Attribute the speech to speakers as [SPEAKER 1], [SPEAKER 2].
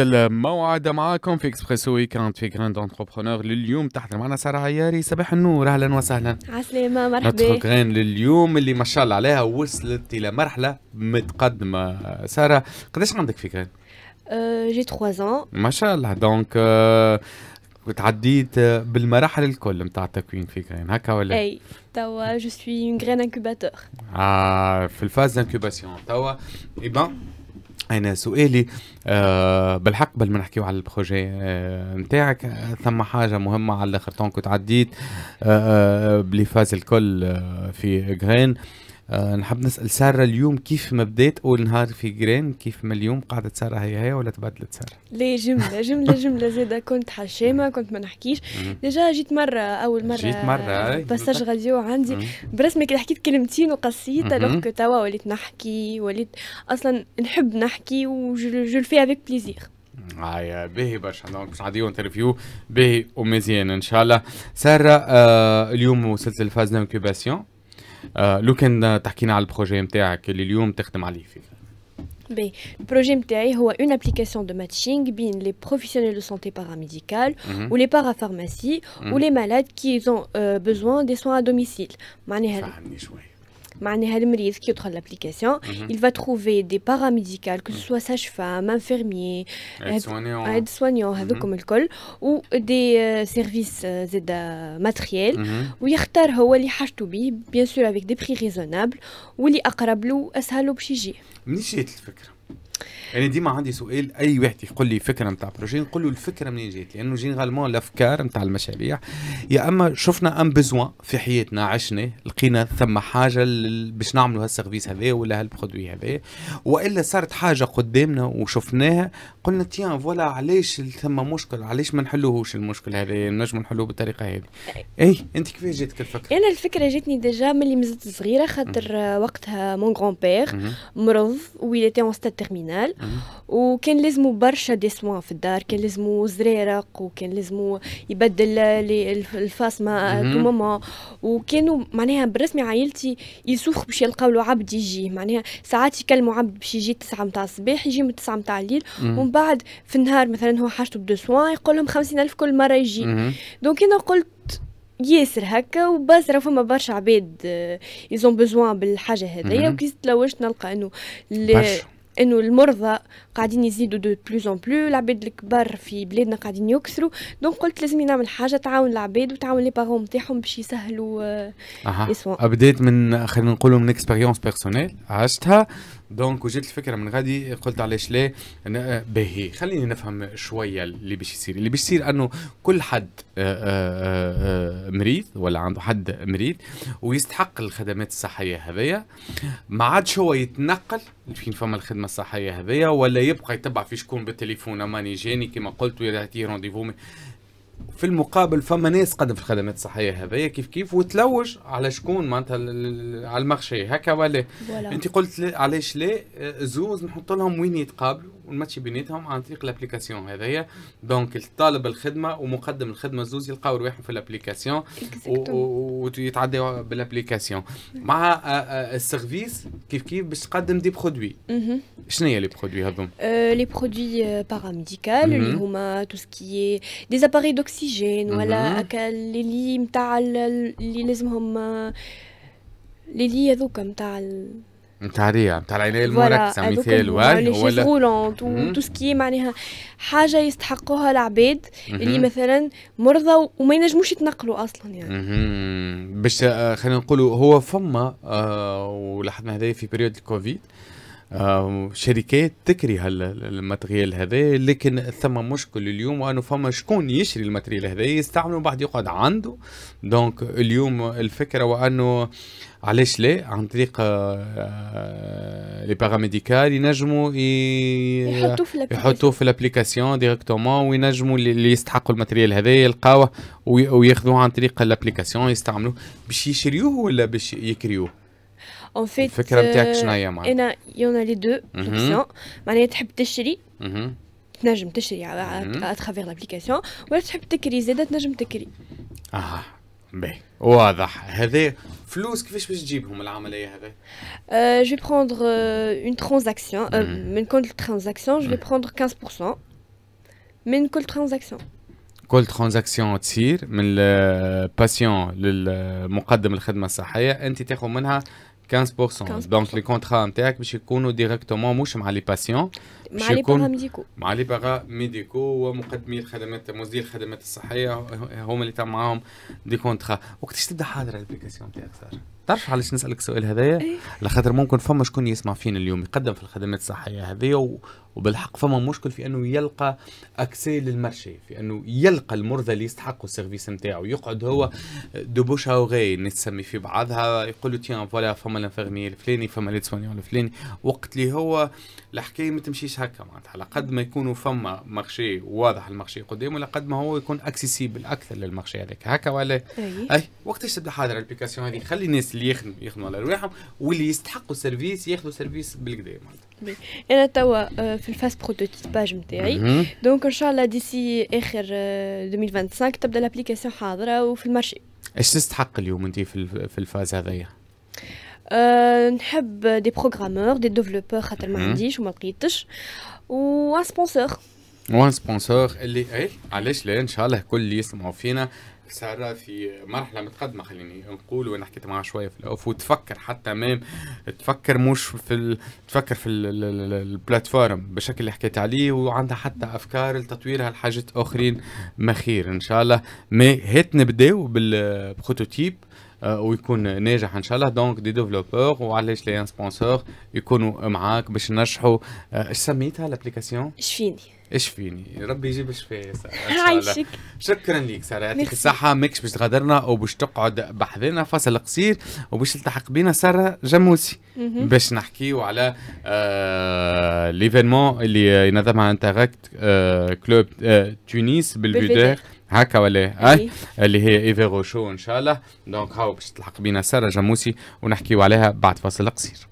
[SPEAKER 1] الموعد معاكم في اكسبريسو ويكاند في جراند انتربرونور لليوم تحضر معنا ساره عياري صباح النور اهلا وسهلا
[SPEAKER 2] عسلامه مرحبا نترك
[SPEAKER 1] غان لليوم اللي ما شاء الله عليها وصلت الى مرحله متقدمه ساره قداش عندك في جراند؟
[SPEAKER 2] جي 3 زون
[SPEAKER 1] ما شاء الله دونك أه تعديت بالمراحل الكل نتاع التكوين في جرين هكا ولا
[SPEAKER 2] اي توا جو سوي اون جرين انكوباتور
[SPEAKER 1] اه في الفاز انكوباسيون توا اي بان انا سؤالي أه بالحق قبل ما نحكيو على البروجي آه، نتاعك أه ثم حاجه مهمه على الاخر كنت عديت آه،, أه بلي فاز الكل آه، في آه آه، نحب نسال ساره اليوم كيف ما بدات اول نهار في جرين كيف ما اليوم قعدت ساره هي هي ولا تبدلت ساره؟
[SPEAKER 2] لا جمله جمله جمله زاده كنت حشامه كنت ما نحكيش ديجا جيت مره اول مره جيت مره باساج غاديو عندي برسمك حكيت كلمتين وقصيت لوك كو توا وليت نحكي وليت اصلا نحب نحكي وجو في افيك بليزير
[SPEAKER 1] هاي باهي برشا دونك باش نعطيو انترفيو باهي ومزيان ان شاء الله ساره آه، اليوم وصلت لفاز انكوباسيون le projet MTI
[SPEAKER 2] est une application de matching entre les professionnels de santé paramédicale mhm. ou les parapharmacies ou mhm. les malades qui ont euh, besoin des soins à domicile qui l'application, il va trouver des paramédicales, que ce soit sage-femme, infirmier, aide-soignant, comme ou des euh, services euh, matériels, où il bien sûr avec des prix raisonnables, où il est
[SPEAKER 1] يعني ديما عندي سؤال اي واحد يقول لي فكره نتاع بروجي نقول له الفكره منين جات لانه جينيرالمون الافكار نتاع المشاريع يا اما شفنا ان بزوان في حياتنا عشناه لقينا ثم حاجه باش نعملوا هالسيرفيس هذا ولا هالبرودوي هذا والا صارت حاجه قدامنا وشفناها قلنا تيان فوالا علاش ثم مشكل علاش ما نحلوهوش المشكل هذا نجم نحلوه بالطريقه هذه اي انت كيفاش جاتك الفكره
[SPEAKER 2] انا الفكره جاتني ديجا ملي مازلت صغيره خاطر وقتها مون غران بير مرض تي اون بروفيسيونيل وكان لازمو برشا دي سوان في الدار كان لازمو زريرق وكان لازمو يبدل الفاس مع ماما وكانوا معناها بالرسمي عائلتي يسوخ باش يلقاو له عبد يجي معناها ساعات يكلموا عبد باش يجي 9 نتاع الصباح يجي من 9 نتاع الليل ومن بعد في النهار مثلا هو حاجته بدو سوان يقول لهم 50000 كل مره يجي دونك انا قلت ياسر هكا وبس راه فما برشا عباد يزون آه، بزوان بالحاجه هذيا وكي تلوجت نلقى انه برشا انه المرضى قاعدين يزيدوا دو بلوز اون بلو العباد الكبار في بلادنا قاعدين يكثروا دونك قلت لازم نعمل حاجه تعاون العباد وتعاون لي بارون نتاعهم باش يسهلوا آه، اها بديت
[SPEAKER 1] من خلينا نقولوا من اكسبيريونس بيرسونيل عشتها دونك وجات الفكره من غادي قلت علاش لا انا آه، باهي خليني نفهم شويه اللي باش يصير اللي باش يصير انه كل حد آه، آه، مريض ولا عنده حد مريض ويستحق الخدمات الصحيه هذيا ما عادش هو يتنقل فين فما الخدمه الصحيه هذيا ولا يبقى يتبع في شكون بالتليفون ماني جاني كما قلت ولا رونديفو في المقابل فما ناس قدم في الخدمات الصحيه هذايا كيف كيف وتلوج على شكون معناتها على المارشي هكا ولا انت قلت علاش لا آه، زوز نحط لهم وين يتقابلوا ونمشي بيناتهم عن طريق الابليكاسيون هذايا دونك طالب الخدمه ومقدم الخدمه زوز يلقاو رواحهم في الابليكاسيون ويتعداو بالابليكاسيون مع آه، آه، السيرفيس كيف كيف باش تقدم دي برودوي شنو هي لي برودوي هذوما؟
[SPEAKER 2] لي برودوي باراميديكال اللي هما تو سكي دي دو الاكسجين ولا هكا اللي نتاع اللي لازمهم اللي هذوك نتاع
[SPEAKER 1] نتاع الريا نتاع العنايه المركزه مثال ولا ولا تو
[SPEAKER 2] سكي معناها حاجه يستحقوها العباد اللي مثلا مرضى وما ينجموش يتنقلوا اصلا
[SPEAKER 1] يعني باش آه، خلينا نقولوا هو فما آه، ولاحظنا هذايا في بريود الكوفيد آه آه، شركات تكري هالماتريال الماتريال هذا لكن ثم مشكل اليوم انه فما شكون يشري الماتريال هذا يستعمله بعد يقعد عنده دونك اليوم الفكره وانه علاش لا عن طريق لي آه، باراميديكال آه، ينجموا يحطوه في يحطوه في الابليكاسيون ديريكتومون وينجموا اللي يستحقوا الماتريال هذا يلقاوه وياخذوه عن طريق الابليكاسيون يستعملوه باش يشريوه ولا باش يكريوه
[SPEAKER 2] اون فيت الفكره نتاعك شنو معناها؟ انا يونا لي دو زوبسيون معناها تحب تشري تنجم تشري على اترافيغ لابليكاسيون ولا تحب تكري زاد تنجم تكري
[SPEAKER 1] اها باهي واضح هذا فلوس كيفاش باش تجيبهم العمليه
[SPEAKER 2] هذا؟ جو بروندر اون ترانزاكسيون من كل ترانزاكسيون جو بروندر 15% من كل ترانزاكسيون
[SPEAKER 1] كل ترانزاكسيون تصير من الباسيون للمقدم الخدمه الصحيه انت تاخذ منها 15% دونك لي كونترا نتاعك باش يكونوا ديريكتومون مش مع لي باسيون مع لي باراميديكو مع لي باراميديكو ومقدمي الخدمات موزعي الخدمات الصحيه هما اللي تم معاهم دي كونترا وقتاش تبدا حاضره الابليكاسيون نتاعك صار؟ تعرف علاش نسالك السؤال هذايا على إيه. خاطر ممكن فما شكون يسمع فينا اليوم يقدم في الخدمات الصحيه هذه و... وبالحق فما مشكل في انه يلقى اكسي للمرشي في انه يلقى المرضى اللي يستحقوا السيرفيس نتاعو يقعد هو دبوش اوغي نتسمي في بعضها يقول له تيان فوالا فما الانفيرمي الفلاني فما ليتسونيون الفلاني وقت اللي هو الحكايه ما تمشيش هكا معناتها على قد ما يكونوا فما مارشي واضح المارشي قدامه على قد ما هو يكون اكسيسيبل اكثر للمارشي هذاك هكا ولا اي, أي. وقتاش تبدا حاضر الابليكاسيون هذه خلي الناس اللي يخدموا يخدموا على رواحهم واللي يستحقوا سيرفيس ياخذوا سيرفيس بالكدا
[SPEAKER 2] معناتها انا توا في الفاس بروتوتيباج نتاعي دونك ان شاء الله ديسي اخر 2025 تبدا لابليكاسيون حاضره وفي المارشي
[SPEAKER 1] ايش تستحق اليوم انت في في الفاز هذايا؟
[SPEAKER 2] نحب دي بروغرامور دي ديفلوبور خاطر ما عنديش وما لقيتش وان سبونسور
[SPEAKER 1] وان سبونسور اللي ايه علاش لا ان شاء الله كل اللي يسمعوا فينا ساره في مرحله متقدمه خليني نقول وانا حكيت معها شويه في الاوف وتفكر حتى مام تفكر مش في ال... تفكر في البلاتفورم بالشكل اللي حكيت عليه وعندها حتى افكار لتطويرها لحاجات اخرين مخير ان شاء الله ما هيت نبداو بالبروتوتيب آه، ويكون ناجح ان شاء الله دونك دي ديفلوبور وعلاش لي سبونسور يكونوا معاك باش نجحوا اش آه، سميتها لابليكاسيون شفيني ايش فيني ربي يجيب فيني عايشك شكرا ليك ساره يعطيك الصحه ماكش باش تغادرنا وباش تقعد بحذنا فاصل قصير وباش تلتحق بينا ساره جاموسي باش نحكيو على آه ليفينمون اللي ينظمها انتراكت آه كلوب آه تونس بالبيدير هكا ولا إيه؟ إيه. اي اللي هي ايفي روشو ان شاء الله دونك هاو باش تلحق بينا ساره جاموسي ونحكيو عليها بعد فاصل قصير